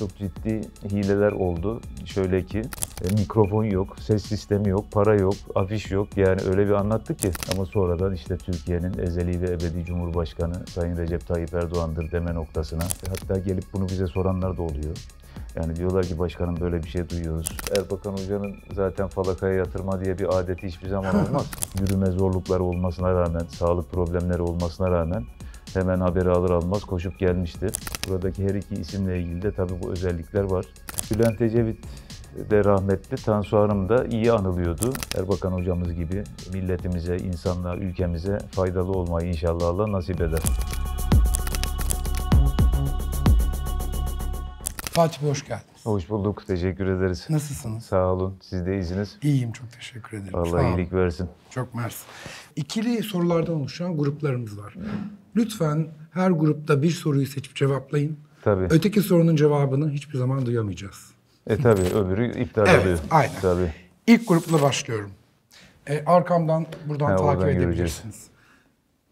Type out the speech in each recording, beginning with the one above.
Çok ciddi hileler oldu. Şöyle ki e, mikrofon yok, ses sistemi yok, para yok, afiş yok. Yani öyle bir anlattı ki. Ama sonradan işte Türkiye'nin ezeli ve ebedi Cumhurbaşkanı Sayın Recep Tayyip Erdoğan'dır deme noktasına. E, hatta gelip bunu bize soranlar da oluyor. Yani diyorlar ki başkanım böyle bir şey duyuyoruz. Erbakan Hoca'nın zaten falakaya yatırma diye bir adeti hiçbir zaman olmaz. Yürüme zorlukları olmasına rağmen, sağlık problemleri olmasına rağmen hemen haberi alır almaz koşup gelmişti. Buradaki her iki isimle ilgili de tabii bu özellikler var. Bülent Ecevit de rahmetli Tansu Hanım da iyi anılıyordu. Erbakan hocamız gibi milletimize, insanlığa, ülkemize faydalı olmayı inşallah Allah nasip eder. Fatih Bey hoş geldiniz. Hoş bulduk. Teşekkür ederiz. Nasılsınız? Sağ olun. Siz de iyisiniz. İyiyim. Çok teşekkür ederim. Allah iyilik versin. Çok mersi. İkili sorulardan oluşan gruplarımız var. Lütfen her grupta bir soruyu seçip cevaplayın. Tabii. Öteki sorunun cevabını hiçbir zaman duyamayacağız. E tabii öbürü iptal evet, oluyor. Aynen. Tabii. İlk grupla başlıyorum. E, arkamdan buradan ha, takip edebilirsiniz. Göreceğiz.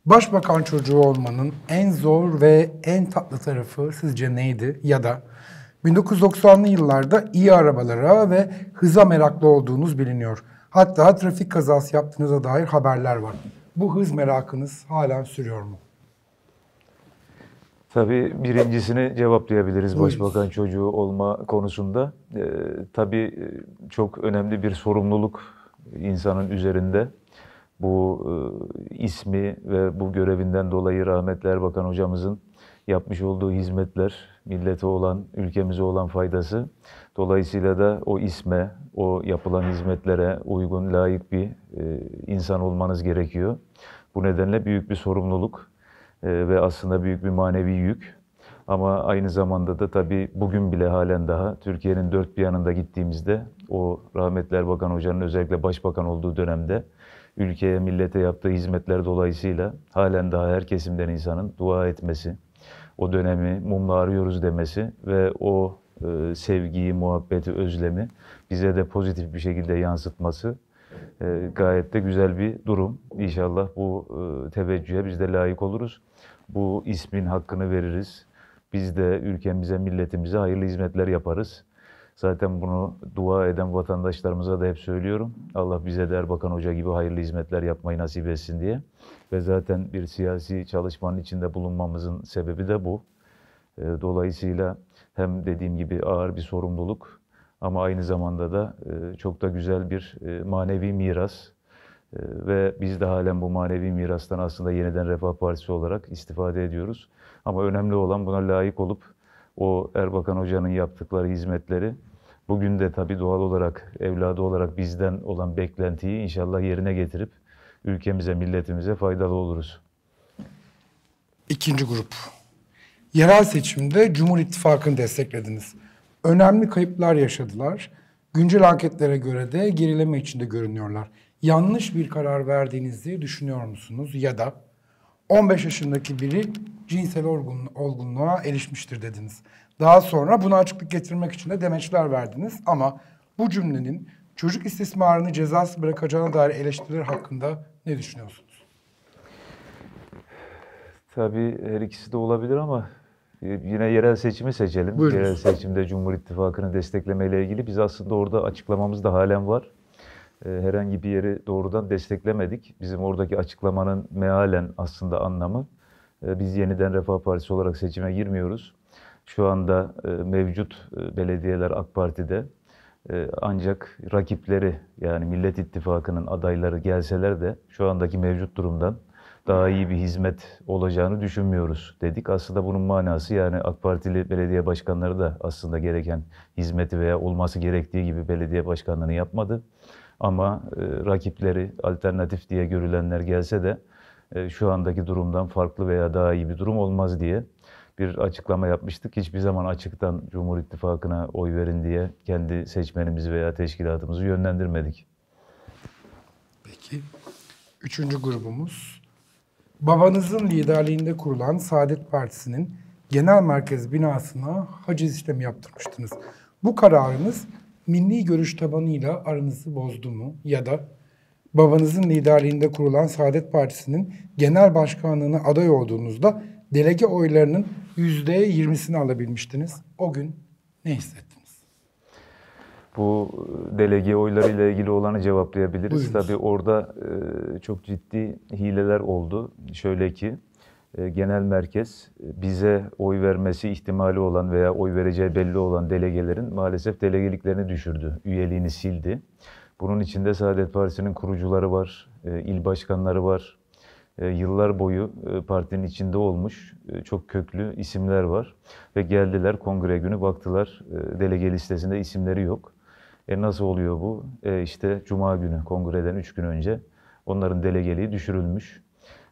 Başbakan çocuğu olmanın en zor ve en tatlı tarafı sizce neydi? Ya da 1990'lı yıllarda iyi arabalara ve hıza meraklı olduğunuz biliniyor. Hatta trafik kazası yaptığınıza dair haberler var. Bu hız merakınız halen sürüyor mu? Tabii birincisini cevaplayabiliriz başbakan çocuğu olma konusunda. Ee, tabii e, çok önemli bir sorumluluk insanın üzerinde. Bu e, ismi ve bu görevinden dolayı rahmetler bakan hocamızın yapmış olduğu hizmetler, millete olan, ülkemize olan faydası. Dolayısıyla da o isme, o yapılan hizmetlere uygun, layık bir e, insan olmanız gerekiyor. Bu nedenle büyük bir sorumluluk ee, ve aslında büyük bir manevi yük. Ama aynı zamanda da tabii bugün bile halen daha Türkiye'nin dört bir yanında gittiğimizde o rahmetli Erbakan Hoca'nın özellikle başbakan olduğu dönemde ülkeye, millete yaptığı hizmetler dolayısıyla halen daha her kesimden insanın dua etmesi, o dönemi mumla arıyoruz demesi ve o e, sevgiyi, muhabbeti, özlemi bize de pozitif bir şekilde yansıtması e, gayet de güzel bir durum. İnşallah bu e, teveccühe biz de layık oluruz. Bu ismin hakkını veririz. Biz de ülkemize, milletimize hayırlı hizmetler yaparız. Zaten bunu dua eden vatandaşlarımıza da hep söylüyorum. Allah bize de Erbakan Hoca gibi hayırlı hizmetler yapmayı nasip etsin diye. Ve zaten bir siyasi çalışmanın içinde bulunmamızın sebebi de bu. Ee, dolayısıyla hem dediğim gibi ağır bir sorumluluk ama aynı zamanda da e, çok da güzel bir e, manevi miras e, ve biz de halen bu manevi mirastan aslında yeniden Refah Partisi olarak istifade ediyoruz. Ama önemli olan buna layık olup o Erbakan Hoca'nın yaptıkları hizmetleri bugün de tabii doğal olarak evladı olarak bizden olan beklentiyi inşallah yerine getirip ülkemize, milletimize faydalı oluruz. İkinci grup. Yerel seçimde Cumhur İttifakı'nı desteklediniz önemli kayıplar yaşadılar. Güncel anketlere göre de gerileme içinde görünüyorlar. Yanlış bir karar verdiğiniz diye düşünüyor musunuz? Ya da 15 yaşındaki biri cinsel olgun, olgunluğa erişmiştir dediniz. Daha sonra bunu açıklık getirmek için de demeçler verdiniz ama bu cümlenin çocuk istismarını cezası bırakacağına dair eleştiriler hakkında ne düşünüyorsunuz? Tabii her ikisi de olabilir ama ee, yine yerel seçimi seçelim. Buyurun. Yerel seçimde Cumhur İttifakı'nı desteklemeyle ilgili biz aslında orada açıklamamız da halen var. Ee, herhangi bir yeri doğrudan desteklemedik. Bizim oradaki açıklamanın mealen aslında anlamı e, biz yeniden Refah Partisi olarak seçime girmiyoruz. Şu anda e, mevcut e, belediyeler AK Parti'de ancak rakipleri yani Millet İttifakı'nın adayları gelseler de şu andaki mevcut durumdan daha iyi bir hizmet olacağını düşünmüyoruz dedik. Aslında bunun manası yani AK Partili belediye başkanları da aslında gereken hizmeti veya olması gerektiği gibi belediye başkanlığını yapmadı. Ama e, rakipleri alternatif diye görülenler gelse de e, şu andaki durumdan farklı veya daha iyi bir durum olmaz diye bir açıklama yapmıştık. Hiçbir zaman açıktan Cumhur İttifakı'na oy verin diye kendi seçmenimizi veya teşkilatımızı yönlendirmedik. Peki. Üçüncü grubumuz babanızın liderliğinde kurulan Saadet Partisi'nin genel merkez binasına haciz işlemi yaptırmıştınız. Bu kararınız milli görüş tabanıyla aranızı bozdu mu? Ya da babanızın liderliğinde kurulan Saadet Partisi'nin genel başkanlığına aday olduğunuzda delege oylarının yüzde %20'sini alabilmiştiniz. O gün ne hissettiniz? bu e, delege oylarıyla ilgili olanı cevaplayabiliriz. Buyurunuz. Tabii orada e, çok ciddi hileler oldu. Şöyle ki e, genel merkez bize oy vermesi ihtimali olan veya oy vereceği belli olan delegelerin maalesef delegeliklerini düşürdü, üyeliğini sildi. Bunun içinde Saadet Partisi'nin kurucuları var, il başkanları var. Yıllar boyu partinin içinde olmuş çok köklü isimler var. Ve geldiler kongre günü baktılar delege listesinde isimleri yok. E nasıl oluyor bu? E işte Cuma günü, kongreden 3 gün önce onların delegeliği düşürülmüş.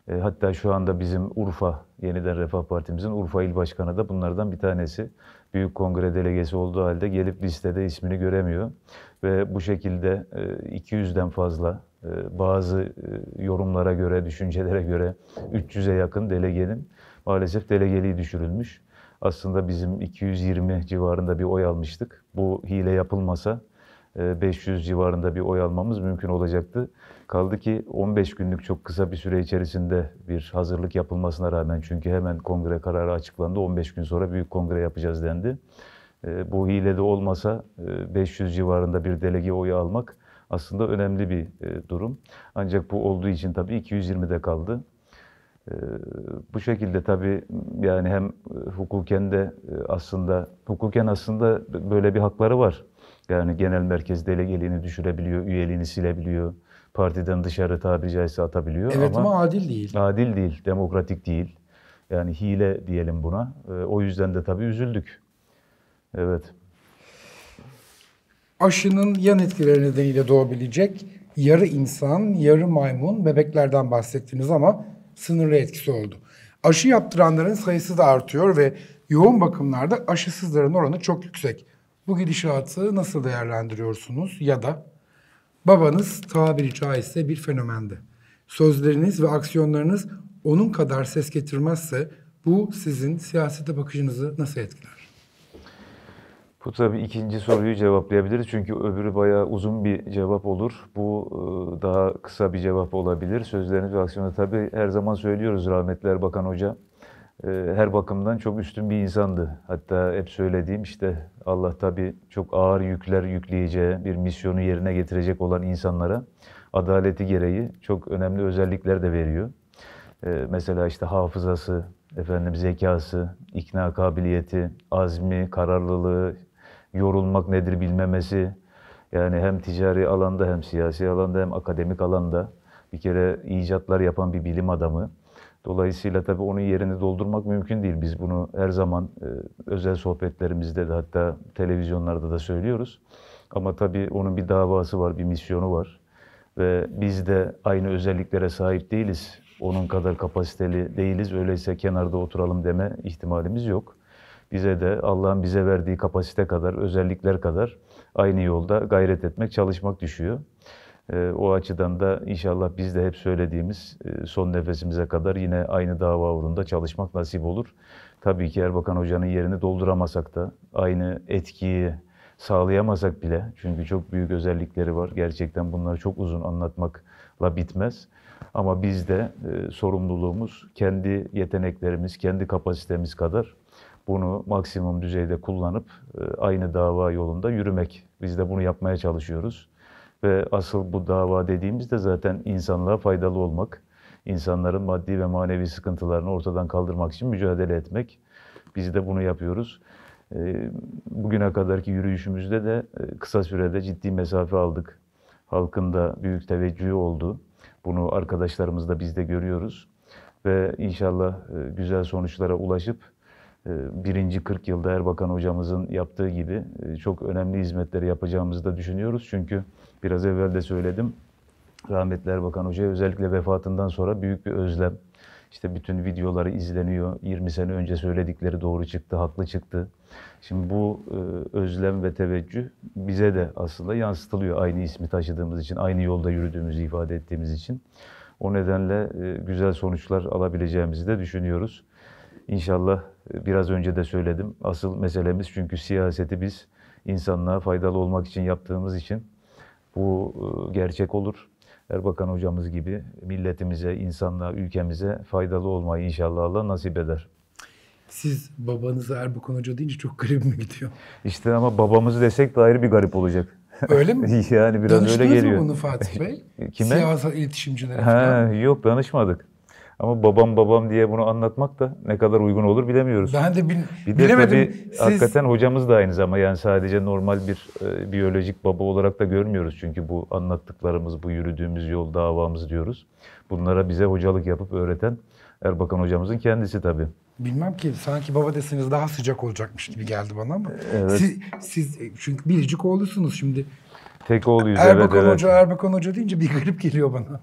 E hatta şu anda bizim Urfa, yeniden Refah Partimizin Urfa İl Başkanı da bunlardan bir tanesi. Büyük Kongre delegesi olduğu halde gelip listede ismini göremiyor. Ve bu şekilde 200'den e, fazla e, bazı e, yorumlara göre, düşüncelere göre 300'e yakın delegenin maalesef delegeliği düşürülmüş. Aslında bizim 220 civarında bir oy almıştık. Bu hile yapılmasa 500 e, civarında bir oy almamız mümkün olacaktı. Kaldı ki 15 günlük çok kısa bir süre içerisinde bir hazırlık yapılmasına rağmen çünkü hemen kongre kararı açıklandı. 15 gün sonra büyük kongre yapacağız dendi. E, bu hile de olmasa 500 e, civarında bir delege oyu almak aslında önemli bir durum. Ancak bu olduğu için tabii 220'de kaldı. Bu şekilde tabii yani hem hukuken de aslında hukuken aslında böyle bir hakları var. Yani genel merkez delegeliğini düşürebiliyor, üyeliğini silebiliyor. Partiden dışarı tabiri caizse atabiliyor. Evet ama, ama adil değil. Adil değil, demokratik değil. Yani hile diyelim buna. Ee, o yüzden de tabii üzüldük. Evet. Aşının yan etkileri nedeniyle doğabilecek yarı insan, yarı maymun bebeklerden bahsettiniz ama sınırlı etkisi oldu. Aşı yaptıranların sayısı da artıyor ve yoğun bakımlarda aşısızların oranı çok yüksek. Bu gidişatı nasıl değerlendiriyorsunuz ya da babanız tabiri caizse bir fenomendi. Sözleriniz ve aksiyonlarınız onun kadar ses getirmezse bu sizin siyasete bakışınızı nasıl etkiler? Bu tabii ikinci soruyu cevaplayabiliriz çünkü öbürü bayağı uzun bir cevap olur. Bu e, daha kısa bir cevap olabilir. Sözleriniz ve aksiyonu tabii her zaman söylüyoruz rahmetli Erbakan Hoca. Ee, her bakımdan çok üstün bir insandı. Hatta hep söylediğim işte Allah tabi çok ağır yükler yükleyeceği, bir misyonu yerine getirecek olan insanlara adaleti gereği çok önemli özellikler de veriyor. Ee, mesela işte hafızası, efendim zekası, ikna kabiliyeti, azmi, kararlılığı, yorulmak nedir bilmemesi. Yani hem ticari alanda hem siyasi alanda hem akademik alanda bir kere icatlar yapan bir bilim adamı Dolayısıyla tabii onun yerini doldurmak mümkün değil. Biz bunu her zaman e, özel sohbetlerimizde de hatta televizyonlarda da söylüyoruz. Ama tabii onun bir davası var, bir misyonu var. Ve biz de aynı özelliklere sahip değiliz. Onun kadar kapasiteli değiliz. Öyleyse kenarda oturalım deme ihtimalimiz yok. Bize de Allah'ın bize verdiği kapasite kadar, özellikler kadar aynı yolda gayret etmek, çalışmak düşüyor. Ee, o açıdan da inşallah biz de hep söylediğimiz e, son nefesimize kadar yine aynı dava uğrunda çalışmak nasip olur. Tabii ki Erbakan Hoca'nın yerini dolduramasak da aynı etkiyi sağlayamasak bile çünkü çok büyük özellikleri var. Gerçekten bunları çok uzun anlatmakla bitmez. Ama biz de e, sorumluluğumuz kendi yeteneklerimiz, kendi kapasitemiz kadar bunu maksimum düzeyde kullanıp e, aynı dava yolunda yürümek. Biz de bunu yapmaya çalışıyoruz. Ve asıl bu dava dediğimiz de zaten insanlığa faydalı olmak, insanların maddi ve manevi sıkıntılarını ortadan kaldırmak için mücadele etmek. Biz de bunu yapıyoruz. Ee, bugüne kadarki yürüyüşümüzde de e, kısa sürede ciddi mesafe aldık. Halkın da büyük teveccühü oldu. Bunu arkadaşlarımız da biz de görüyoruz. Ve inşallah e, güzel sonuçlara ulaşıp ee, birinci 40 yılda Erbakan hocamızın yaptığı gibi e, çok önemli hizmetleri yapacağımızı da düşünüyoruz. Çünkü biraz evvel de söyledim rahmetli Erbakan Hoca'ya özellikle vefatından sonra büyük bir özlem. İşte bütün videoları izleniyor. 20 sene önce söyledikleri doğru çıktı, haklı çıktı. Şimdi bu e, özlem ve teveccüh bize de aslında yansıtılıyor aynı ismi taşıdığımız için, aynı yolda yürüdüğümüzü ifade ettiğimiz için. O nedenle e, güzel sonuçlar alabileceğimizi de düşünüyoruz. İnşallah e, biraz önce de söyledim. Asıl meselemiz çünkü siyaseti biz insanlığa faydalı olmak için yaptığımız için bu e, gerçek olur. Erbakan hocamız gibi milletimize, insanlığa, ülkemize faydalı olmayı inşallah Allah nasip eder. Siz babanızı Erbakan Hoca deyince çok garibime gidiyor. İşte ama babamızı desek daire bir garip olacak. Öyle mi? yani biraz Danıştınız öyle geliyor. Danıştınız mı bunu Fatih Bey? Kime? Siyasal iletişimcilere falan. Ha, yok danışmadık. Ama babam babam diye bunu anlatmak da ne kadar uygun olur bilemiyoruz. Ben de bil, bir de bilemedim. Tabii, Siz... Hakikaten hocamız da aynı zamanda yani sadece normal bir e, biyolojik baba olarak da görmüyoruz. Çünkü bu anlattıklarımız, bu yürüdüğümüz yol, davamız diyoruz. Bunlara bize hocalık yapıp öğreten Erbakan hocamızın kendisi tabii. Bilmem ki sanki baba deseniz daha sıcak olacakmış gibi geldi bana ama. Evet. Siz, siz e, çünkü biricik oğlusunuz şimdi. Tek oğluyuz Erbakan evet. Erbakan Hoca, evet. Erbakan Hoca deyince bir garip geliyor bana.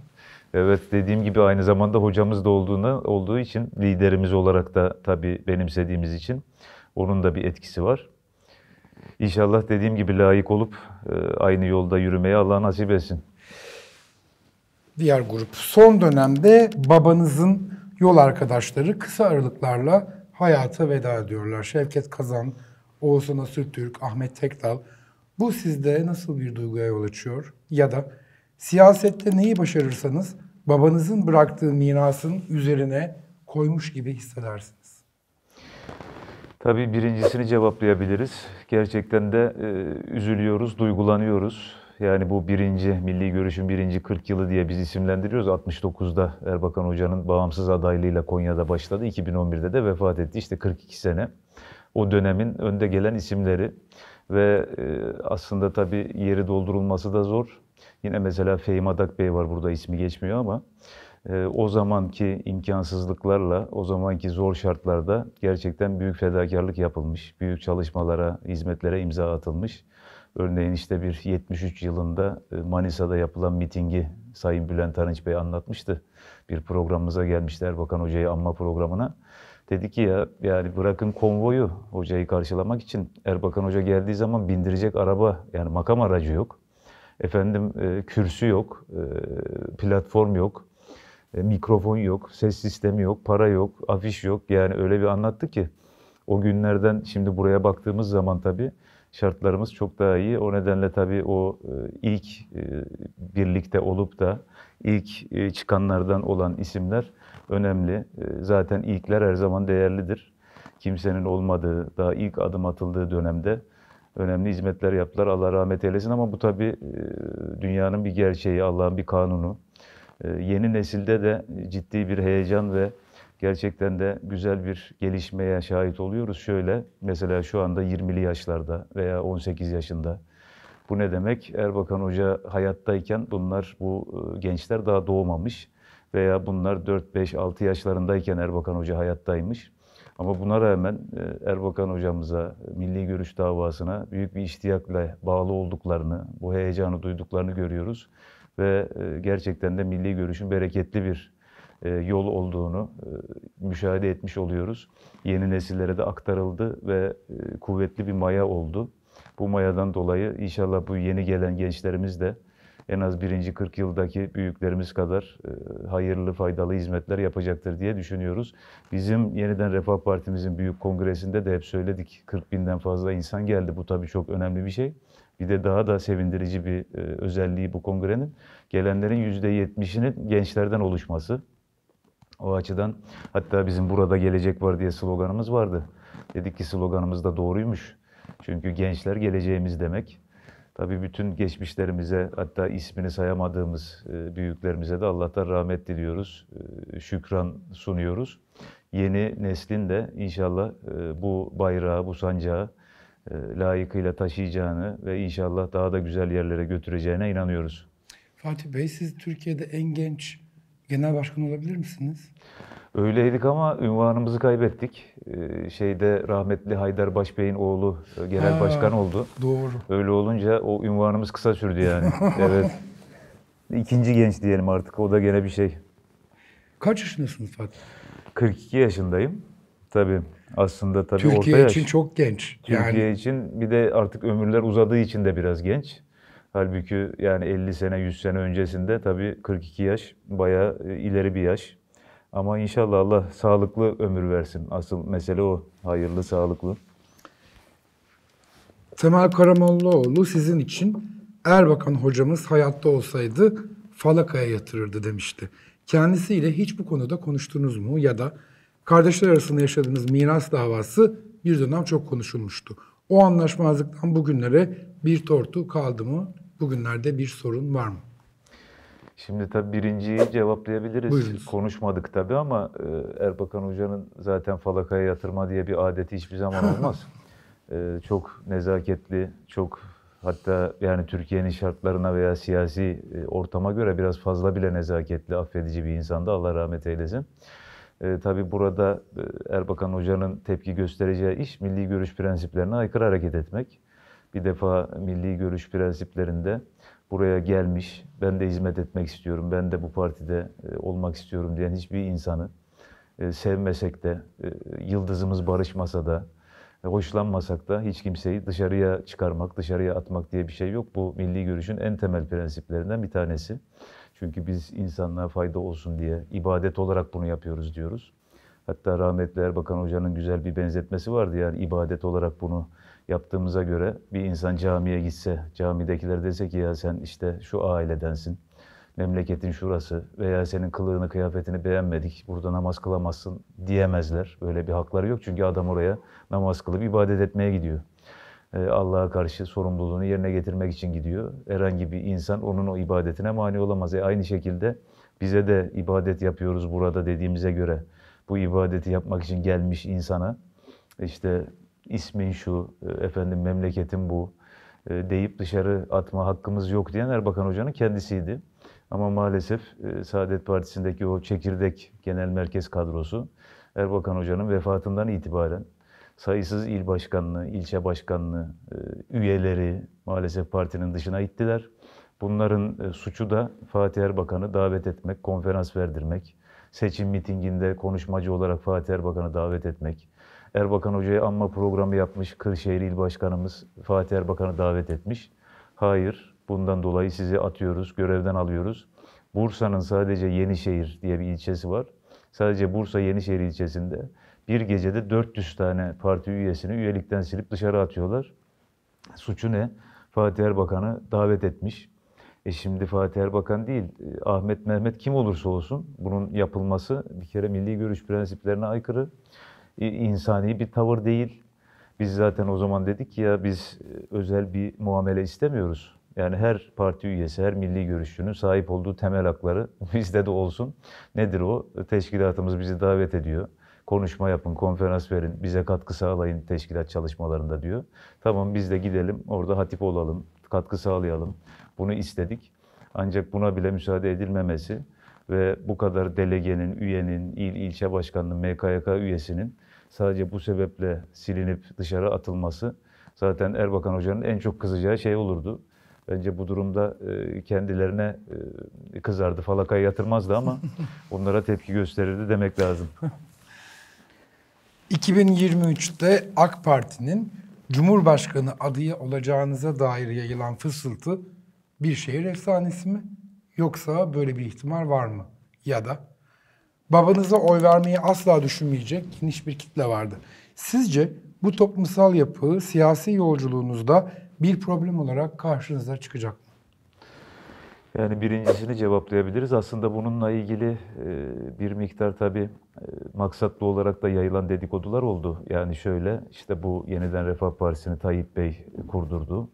Evet dediğim gibi aynı zamanda hocamız da olduğuna, olduğu için liderimiz olarak da tabii benimsediğimiz için onun da bir etkisi var. İnşallah dediğim gibi layık olup e, aynı yolda yürümeye Allah nasip etsin. Diğer grup son dönemde babanızın yol arkadaşları kısa aralıklarla hayata veda ediyorlar. Şevket Kazan, Oğuzhan Asürtürk, Ahmet Tekdal. Bu sizde nasıl bir duyguya yol açıyor? Ya da siyasette neyi başarırsanız babanızın bıraktığı mirasın üzerine koymuş gibi hissedersiniz? Tabii birincisini cevaplayabiliriz. Gerçekten de e, üzülüyoruz, duygulanıyoruz. Yani bu birinci, Milli Görüş'ün birinci 40 yılı diye biz isimlendiriyoruz. 69'da Erbakan Hoca'nın bağımsız adaylığıyla Konya'da başladı. 2011'de de vefat etti. İşte 42 sene. O dönemin önde gelen isimleri ve e, aslında tabii yeri doldurulması da zor. Yine mesela Fehim Adak Bey var burada ismi geçmiyor ama e, o zamanki imkansızlıklarla, o zamanki zor şartlarda gerçekten büyük fedakarlık yapılmış. Büyük çalışmalara, hizmetlere imza atılmış. Örneğin işte bir 73 yılında e, Manisa'da yapılan mitingi Sayın Bülent Arınç Bey anlatmıştı. Bir programımıza gelmişler Bakan Hoca'yı anma programına. Dedi ki ya yani bırakın konvoyu hocayı karşılamak için Erbakan Hoca geldiği zaman bindirecek araba yani makam aracı yok. Efendim e, kürsü yok, e, platform yok, e, mikrofon yok, ses sistemi yok, para yok, afiş yok. Yani öyle bir anlattı ki o günlerden şimdi buraya baktığımız zaman tabii şartlarımız çok daha iyi. O nedenle tabii o e, ilk e, birlikte olup da ilk e, çıkanlardan olan isimler önemli. Zaten ilkler her zaman değerlidir. Kimsenin olmadığı, daha ilk adım atıldığı dönemde önemli hizmetler yaptılar. Allah rahmet eylesin ama bu tabi e, dünyanın bir gerçeği, Allah'ın bir kanunu. E, yeni nesilde de ciddi bir heyecan ve gerçekten de güzel bir gelişmeye şahit oluyoruz. Şöyle mesela şu anda 20'li yaşlarda veya 18 yaşında. Bu ne demek? Erbakan Hoca hayattayken bunlar bu e, gençler daha doğmamış veya bunlar 4 5 6 yaşlarındayken Erbakan Hoca hayattaymış. Ama buna rağmen e, Erbakan hocamıza, milli görüş davasına büyük bir iştiyakla bağlı olduklarını, bu heyecanı duyduklarını görüyoruz. Ve e, gerçekten de milli görüşün bereketli bir e, yol olduğunu müşahede etmiş oluyoruz. Yeni nesillere de aktarıldı ve kuvvetli bir maya oldu. Bu mayadan dolayı inşallah bu yeni gelen gençlerimiz de en az birinci 40 yıldaki büyüklerimiz kadar e, hayırlı, faydalı hizmetler yapacaktır diye düşünüyoruz. Bizim yeniden Refah Partimizin büyük kongresinde de hep söyledik 40 binden fazla insan geldi. Bu tabii çok önemli bir şey. Bir de daha da sevindirici bir e, özelliği bu kongrenin. Gelenlerin %70'inin gençlerden oluşması. O açıdan hatta bizim burada gelecek var diye sloganımız vardı. Dedik ki sloganımız da doğruymuş. Çünkü gençler geleceğimiz demek. Tabii bütün geçmişlerimize hatta ismini sayamadığımız e, büyüklerimize de Allah'tan rahmet diliyoruz. E, şükran sunuyoruz. Yeni neslin de inşallah e, bu bayrağı, bu sancağı layıkıyla taşıyacağını ve inşallah daha da güzel yerlere götüreceğine inanıyoruz. Fatih Bey siz Türkiye'de en genç genel başkan olabilir misiniz? Öyleydik ama ünvanımızı kaybettik. Ee, şeyde rahmetli Haydar Başbey'in oğlu e, genel Ha, başkan oldu. Doğru. Öyle olunca o ünvanımız kısa sürdü yani. evet. İkinci genç diyelim artık. O da gene bir şey. Kaç yaşındasın Fatih? 42 yaşındayım. Tabii. Aslında tabii Türkiye orta için çok genç. Türkiye yani için bir de artık ömürler uzadığı için de biraz genç. Halbuki yani 50 sene 100 sene öncesinde tabii 42 yaş bayağı e, ileri bir yaş. Ama inşallah Allah sağlıklı ömür versin. Asıl mesele o. Hayırlı, sağlıklı. Temel Karamollaoğlu sizin için Erbakan hocamız hayatta olsaydı falakaya yatırırdı demişti. Kendisiyle hiç bu konuda konuştunuz mu ya da kardeşler arasında yaşadığınız miras davası bir dönem çok konuşulmuştu. O anlaşmazlıktan bugünlere bir tortu kaldı mı? Bugünlerde bir sorun var mı? Şimdi tabii birinciyi cevaplayabiliriz. Buyurunuz. Konuşmadık tabii ama e, Erbakan Hoca'nın zaten falakaya yatırma diye bir adeti hiçbir zaman olmaz. E, çok nezaketli, çok hatta yani Türkiye'nin şartlarına veya siyasi e, ortama göre biraz fazla bile nezaketli, affedici bir insandı. Allah rahmet eylesin. E, tabii burada Erbakan Hoca'nın tepki göstereceği iş milli görüş prensiplerine aykırı hareket etmek. Bir defa milli görüş prensiplerinde buraya gelmiş, ben de hizmet etmek istiyorum, ben de bu partide e, olmak istiyorum diyen hiçbir insanı e, sevmesek de, e, yıldızımız barışmasa da, hoşlanmasak da hiç kimseyi dışarıya çıkarmak, dışarıya atmak diye bir şey yok. Bu milli görüşün en temel prensiplerinden bir tanesi. Çünkü biz insanlığa fayda olsun diye ibadet olarak bunu yapıyoruz diyoruz. Hatta rahmetli Erbakan Hoca'nın güzel bir benzetmesi vardı yani ibadet olarak bunu yaptığımıza göre bir insan camiye gitse, camidekiler dese ki ya sen işte şu ailedensin, memleketin şurası veya senin kılığını, kıyafetini beğenmedik, burada namaz kılamazsın diyemezler. Böyle bir hakları yok çünkü adam oraya namaz kılıp ibadet etmeye gidiyor. Ee, Allah'a karşı sorumluluğunu yerine getirmek için gidiyor. Herhangi bir insan onun o ibadetine mani olamaz. E aynı şekilde bize de ibadet yapıyoruz burada dediğimize göre bu ibadeti yapmak için gelmiş insana işte ismin şu, e, efendim memleketin bu e, deyip dışarı atma hakkımız yok diyen Erbakan Hoca'nın kendisiydi. Ama maalesef e, Saadet Partisi'ndeki o çekirdek genel merkez kadrosu Erbakan Hoca'nın vefatından itibaren sayısız il başkanlığı, ilçe başkanlığı, üyeleri maalesef partinin dışına ittiler. Bunların suçu da Fatih Erbakan'ı davet etmek, konferans verdirmek, seçim mitinginde konuşmacı olarak Fatih Erbakan'ı davet etmek, Erbakan hocayı anma programı yapmış Kırşehir İl Başkanımız Fatih Erbakan'ı davet etmiş. Hayır, bundan dolayı sizi atıyoruz, görevden alıyoruz. Bursa'nın sadece Yenişehir diye bir ilçesi var. Sadece Bursa Yenişehir ilçesinde bir gecede 400 tane parti üyesini üyelikten silip dışarı atıyorlar. Suçu ne? Fatih Erbakan'ı davet etmiş. E şimdi Fatih Erbakan değil, e, Ahmet Mehmet kim olursa olsun bunun yapılması bir kere milli görüş prensiplerine aykırı insani bir tavır değil. Biz zaten o zaman dedik ya biz e, özel bir muamele istemiyoruz. Yani her parti üyesi, her milli görüşçünün sahip olduğu temel hakları bizde de olsun. Nedir o? Teşkilatımız bizi davet ediyor. Konuşma yapın, konferans verin, bize katkı sağlayın teşkilat çalışmalarında diyor. Tamam biz de gidelim, orada hatip olalım, katkı sağlayalım. Bunu istedik. Ancak buna bile müsaade edilmemesi ve bu kadar delegenin, üyenin, il ilçe başkanının, MKYK üyesinin sadece bu sebeple silinip dışarı atılması zaten Erbakan Hoca'nın en çok kızacağı şey olurdu. Bence bu durumda e, kendilerine e, kızardı, falakaya yatırmazdı ama onlara tepki gösterirdi demek lazım. 2023'te AK Parti'nin Cumhurbaşkanı adayı olacağınıza dair yayılan fısıltı bir şehir efsanesi mi? Yoksa böyle bir ihtimal var mı? Ya da babanıza oy vermeyi asla düşünmeyecek geniş bir kitle vardı. Sizce bu toplumsal yapı siyasi yolculuğunuzda bir problem olarak karşınıza çıkacak mı? Yani birincisini cevaplayabiliriz. Aslında bununla ilgili e, bir miktar tabii e, maksatlı olarak da yayılan dedikodular oldu. Yani şöyle işte bu yeniden Refah Partisi'ni Tayyip Bey kurdurdu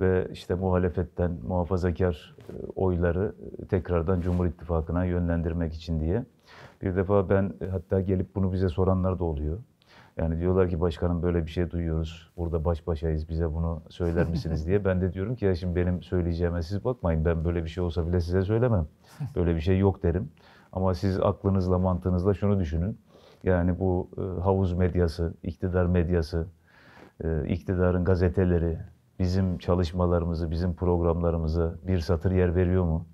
ve işte muhalefetten muhafazakar e, oyları tekrardan Cumhur İttifakı'na yönlendirmek için diye. Bir defa ben e, hatta gelip bunu bize soranlar da oluyor. Yani diyorlar ki başkanım böyle bir şey duyuyoruz. Burada baş başayız bize bunu söyler misiniz diye. Ben de diyorum ki ya şimdi benim söyleyeceğime siz bakmayın. Ben böyle bir şey olsa bile size söylemem. Böyle bir şey yok derim. Ama siz aklınızla mantığınızla şunu düşünün. Yani bu e, havuz medyası, iktidar medyası, e, iktidarın gazeteleri bizim çalışmalarımızı, bizim programlarımızı bir satır yer veriyor mu?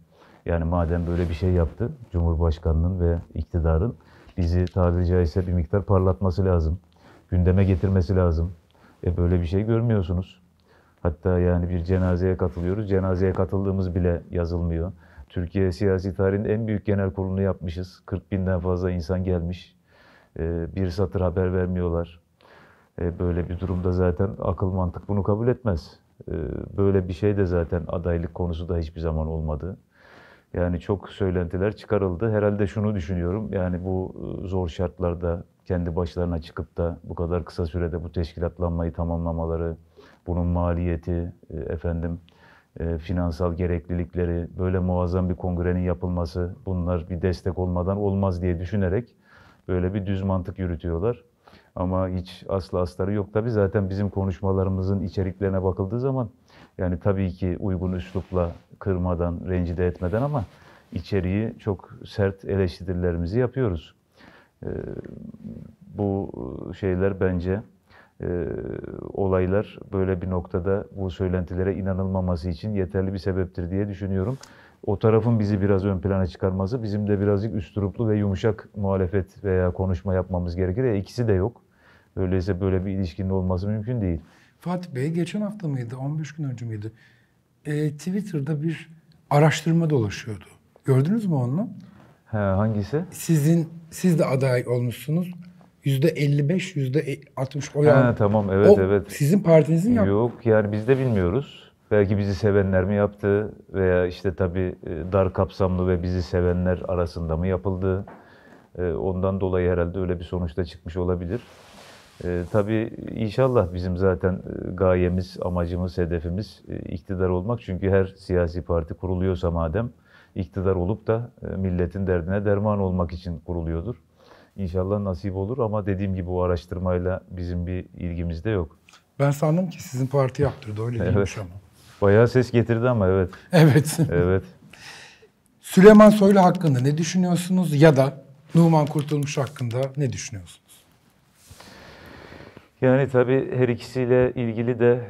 Yani madem böyle bir şey yaptı, Cumhurbaşkanı'nın ve iktidarın bizi tabiri caizse bir miktar parlatması lazım. Gündeme getirmesi lazım. E böyle bir şey görmüyorsunuz. Hatta yani bir cenazeye katılıyoruz. Cenazeye katıldığımız bile yazılmıyor. Türkiye siyasi tarihin en büyük genel kurulunu yapmışız. 40 binden fazla insan gelmiş. E, bir satır haber vermiyorlar. E, böyle bir durumda zaten akıl mantık bunu kabul etmez. E, böyle bir şey de zaten adaylık konusu da hiçbir zaman olmadı. Yani çok söylentiler çıkarıldı. Herhalde şunu düşünüyorum. Yani bu ıı, zor şartlarda kendi başlarına çıkıp da bu kadar kısa sürede bu teşkilatlanmayı tamamlamaları, bunun maliyeti, ıı, efendim ıı, finansal gereklilikleri, böyle muazzam bir kongrenin yapılması bunlar bir destek olmadan olmaz diye düşünerek böyle bir düz mantık yürütüyorlar. Ama hiç asla astarı yok tabii zaten bizim konuşmalarımızın içeriklerine bakıldığı zaman yani tabii ki uygun üslupla kırmadan, rencide etmeden ama içeriği çok sert eleştirilerimizi yapıyoruz. Ee, bu şeyler bence e, olaylar böyle bir noktada bu söylentilere inanılmaması için yeterli bir sebeptir diye düşünüyorum. O tarafın bizi biraz ön plana çıkarması, bizim de birazcık üstüruplu ve yumuşak muhalefet veya konuşma yapmamız gerekir. E ikisi de yok. Öyleyse böyle bir ilişkinin olması mümkün değil. Fatih Bey geçen hafta mıydı, 15 gün önce miydi? E, Twitter'da bir araştırma dolaşıyordu. Gördünüz mü onu? He, hangisi? Sizin siz de aday olmuşsunuz. Yüzde 55, yüzde 60 oy almış. tamam evet o, evet. Sizin partinizin yaptı. Yok yani biz de bilmiyoruz. Belki bizi sevenler mi yaptı veya işte tabii e, dar kapsamlı ve bizi sevenler arasında mı yapıldı. E, ondan dolayı herhalde öyle bir sonuçta çıkmış olabilir. E, tabii inşallah bizim zaten e, gayemiz, amacımız, hedefimiz e, iktidar olmak. Çünkü her siyasi parti kuruluyorsa madem iktidar olup da e, milletin derdine derman olmak için kuruluyordur. İnşallah nasip olur ama dediğim gibi o araştırmayla bizim bir ilgimiz de yok. Ben sandım ki sizin parti yaptırdı öyle evet. değilmiş ama. Bayağı ses getirdi ama evet. Evet. Evet. Süleyman Soylu hakkında ne düşünüyorsunuz ya da Numan Kurtulmuş hakkında ne düşünüyorsunuz? Yani tabii her ikisiyle ilgili de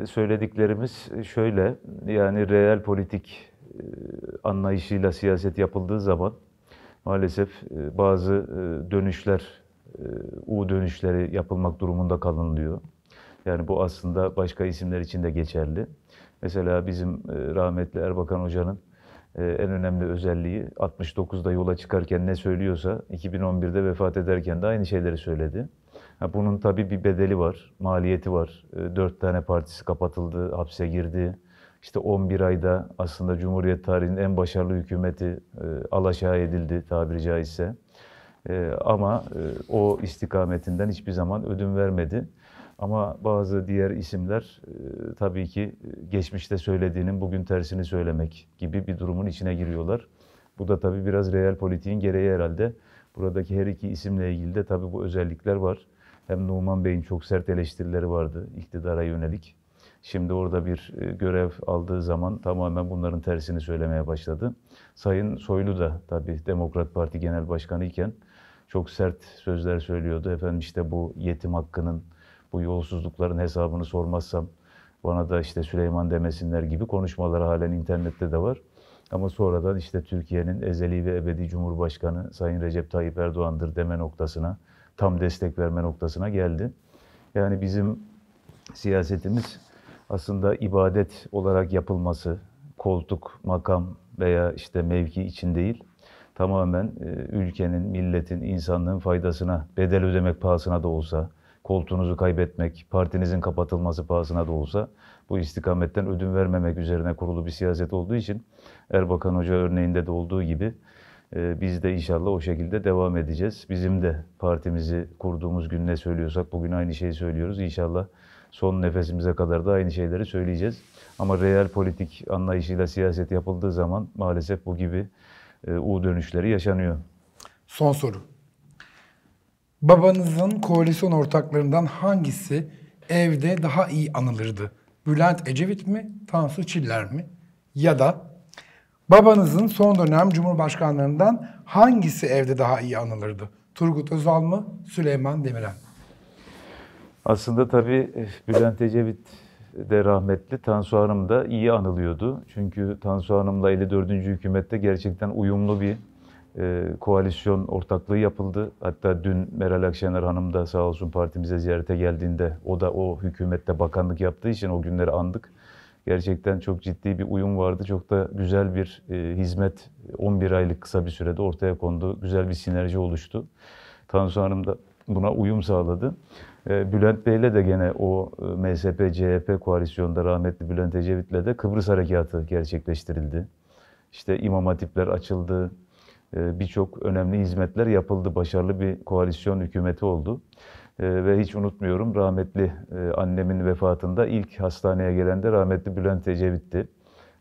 e, söylediklerimiz şöyle, yani reel politik e, anlayışıyla siyaset yapıldığı zaman maalesef e, bazı dönüşler, U dönüşleri yapılmak durumunda kalınlıyor. Yani bu aslında başka isimler için de geçerli. Mesela bizim rahmetli Erbakan Hoca'nın en önemli özelliği 69'da yola çıkarken ne söylüyorsa 2011'de vefat ederken de aynı şeyleri söyledi. Bunun tabii bir bedeli var, maliyeti var. Ee, dört tane partisi kapatıldı, hapse girdi. İşte 11 ayda aslında Cumhuriyet tarihinin en başarılı hükümeti e, alaşağı edildi tabiri caizse. Ee, ama e, o istikametinden hiçbir zaman ödün vermedi. Ama bazı diğer isimler e, tabii ki geçmişte söylediğinin bugün tersini söylemek gibi bir durumun içine giriyorlar. Bu da tabii biraz real politiğin gereği herhalde. Buradaki her iki isimle ilgili de tabii bu özellikler var hem Numan Bey'in çok sert eleştirileri vardı iktidara yönelik. Şimdi orada bir e, görev aldığı zaman tamamen bunların tersini söylemeye başladı. Sayın Soylu da tabii Demokrat Parti Genel Başkanı iken çok sert sözler söylüyordu. Efendim işte bu yetim hakkının, bu yolsuzlukların hesabını sormazsam bana da işte Süleyman demesinler gibi konuşmaları halen internette de var. Ama sonradan işte Türkiye'nin ezeli ve ebedi Cumhurbaşkanı Sayın Recep Tayyip Erdoğan'dır deme noktasına tam destek verme noktasına geldi. Yani bizim siyasetimiz aslında ibadet olarak yapılması, koltuk, makam veya işte mevki için değil, tamamen e, ülkenin, milletin, insanlığın faydasına, bedel ödemek pahasına da olsa, koltuğunuzu kaybetmek, partinizin kapatılması pahasına da olsa bu istikametten ödün vermemek üzerine kurulu bir siyaset olduğu için Erbakan Hoca örneğinde de olduğu gibi ee, biz de inşallah o şekilde devam edeceğiz. Bizim de partimizi kurduğumuz gün ne söylüyorsak bugün aynı şeyi söylüyoruz. İnşallah son nefesimize kadar da aynı şeyleri söyleyeceğiz. Ama real politik anlayışıyla siyaset yapıldığı zaman maalesef bu gibi e, U dönüşleri yaşanıyor. Son soru. Babanızın koalisyon ortaklarından hangisi evde daha iyi anılırdı? Bülent Ecevit mi, Tansu Çiller mi? Ya da Babanızın son dönem cumhurbaşkanlarından hangisi evde daha iyi anılırdı? Turgut Özal mı, Süleyman Demirel? Aslında tabii eh, Bülent Ecevit de rahmetli Tansu Hanım da iyi anılıyordu. Çünkü Tansu Hanım'la 54. hükümette gerçekten uyumlu bir e, koalisyon ortaklığı yapıldı. Hatta dün Meral Akşener Hanım da sağ olsun partimize ziyarete geldiğinde o da o hükümette bakanlık yaptığı için o günleri andık. Gerçekten çok ciddi bir uyum vardı. Çok da güzel bir e, hizmet 11 aylık kısa bir sürede ortaya kondu. Güzel bir sinerji oluştu. Tansu Hanım da buna uyum sağladı. E, Bülent Bey'le de gene o e, MSP-CHP koalisyonda rahmetli Bülent Ecevit'le de Kıbrıs Harekatı gerçekleştirildi. İşte imam hatipler açıldı, e, birçok önemli hizmetler yapıldı. Başarılı bir koalisyon hükümeti oldu. Ee, ve hiç unutmuyorum rahmetli e, annemin vefatında ilk hastaneye gelen de rahmetli Bülent Ecevit'ti.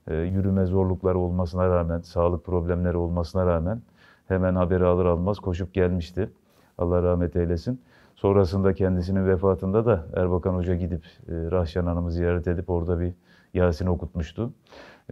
Ee, yürüme zorlukları olmasına rağmen, sağlık problemleri olmasına rağmen hemen haberi alır almaz koşup gelmişti. Allah rahmet eylesin. Sonrasında kendisinin vefatında da Erbakan Hoca gidip e, Rahşan Hanım'ı ziyaret edip orada bir Yasin okutmuştu.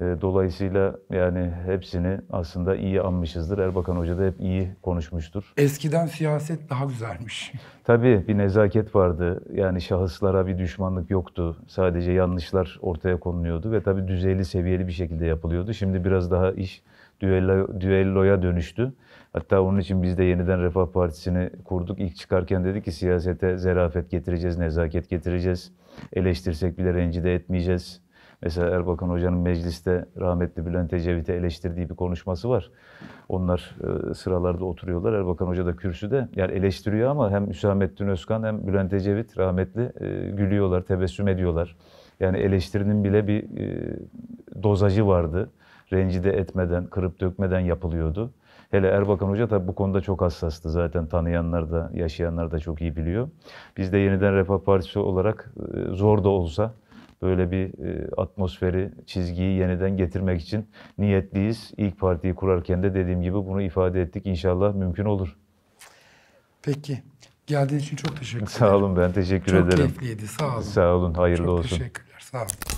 E, dolayısıyla yani hepsini aslında iyi anmışızdır. Erbakan Hoca da hep iyi konuşmuştur. Eskiden siyaset daha güzelmiş. Tabii bir nezaket vardı. Yani şahıslara bir düşmanlık yoktu. Sadece yanlışlar ortaya konuluyordu ve tabii düzeyli seviyeli bir şekilde yapılıyordu. Şimdi biraz daha iş düello, düelloya dönüştü. Hatta onun için biz de yeniden Refah Partisi'ni kurduk. İlk çıkarken dedik ki siyasete zerafet getireceğiz, nezaket getireceğiz. Eleştirsek bile rencide etmeyeceğiz Mesela Erbakan Hoca'nın mecliste rahmetli Bülent Ecevit'e eleştirdiği bir konuşması var. Onlar e, sıralarda oturuyorlar. Erbakan Hoca da kürsüde. Yani eleştiriyor ama hem Hüsamettin Özkan hem Bülent Ecevit rahmetli e, gülüyorlar, tebessüm ediyorlar. Yani eleştirinin bile bir dozacı e, dozajı vardı. Rencide etmeden, kırıp dökmeden yapılıyordu. Hele Erbakan Hoca tabi bu konuda çok hassastı zaten tanıyanlar da yaşayanlar da çok iyi biliyor. Biz de yeniden Refah Partisi olarak e, zor da olsa böyle bir e, atmosferi, çizgiyi yeniden getirmek için niyetliyiz. İlk partiyi kurarken de dediğim gibi bunu ifade ettik. İnşallah mümkün olur. Peki. Geldiğin için çok teşekkür ederim. Sağ olun ben teşekkür çok ederim. Çok keyifliydi. Sağ olun. Sağ olun. Hayırlı çok olsun. Teşekkürler. Sağ olun.